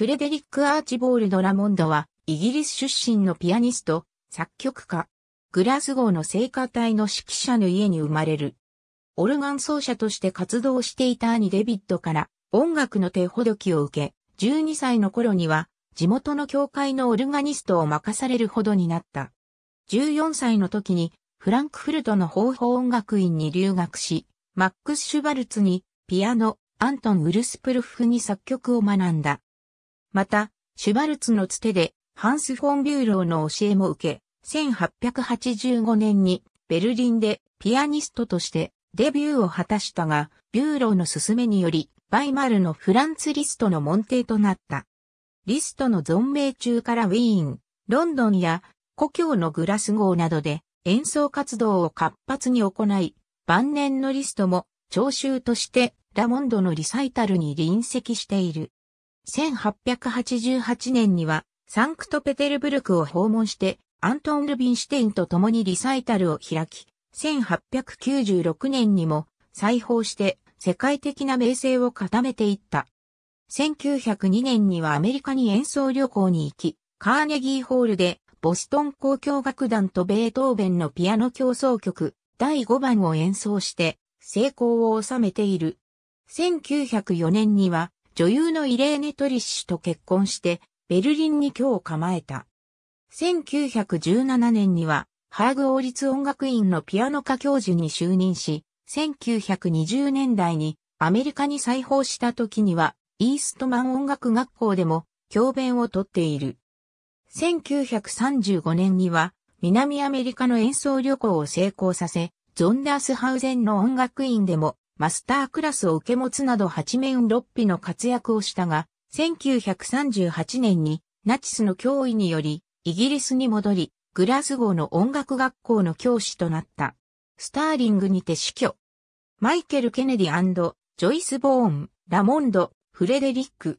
フレデリック・アーチボールド・ラモンドは、イギリス出身のピアニスト、作曲家。グラスゴーの聖歌隊の指揮者の家に生まれる。オルガン奏者として活動していた兄デビッドから音楽の手ほどきを受け、12歳の頃には地元の教会のオルガニストを任されるほどになった。14歳の時にフランクフルトの方法音楽院に留学し、マックス・シュバルツにピアノ、アントン・ウルスプルフに作曲を学んだ。また、シュバルツのつてで、ハンス・フォン・ビューローの教えも受け、1885年にベルリンでピアニストとしてデビューを果たしたが、ビューローの勧めにより、バイマルのフランツ・リストの門弟となった。リストの存命中からウィーン、ロンドンや故郷のグラス号などで演奏活動を活発に行い、晩年のリストも聴衆としてラモンドのリサイタルに臨席している。1888年にはサンクトペテルブルクを訪問してアントン・ルビンシュテインと共にリサイタルを開き、1896年にも再訪して世界的な名声を固めていった。1902年にはアメリカに演奏旅行に行き、カーネギーホールでボストン交響楽団とベートーベンのピアノ競争曲第5番を演奏して成功を収めている。1904年には女優のイレーネ・トリッシュと結婚して、ベルリンに居を構えた。1917年には、ハーグ王立音楽院のピアノ科教授に就任し、1920年代にアメリカに再訪した時には、イーストマン音楽学校でも教鞭をとっている。1935年には、南アメリカの演奏旅行を成功させ、ゾンダースハウゼンの音楽院でもマスタークラスを受け持つなど8面六臂の活躍をしたが、1938年にナチスの脅威により、イギリスに戻り、グラスゴーの音楽学校の教師となった。スターリングにて死去。マイケル・ケネディジョイス・ボーン、ラモンド、フレデリック、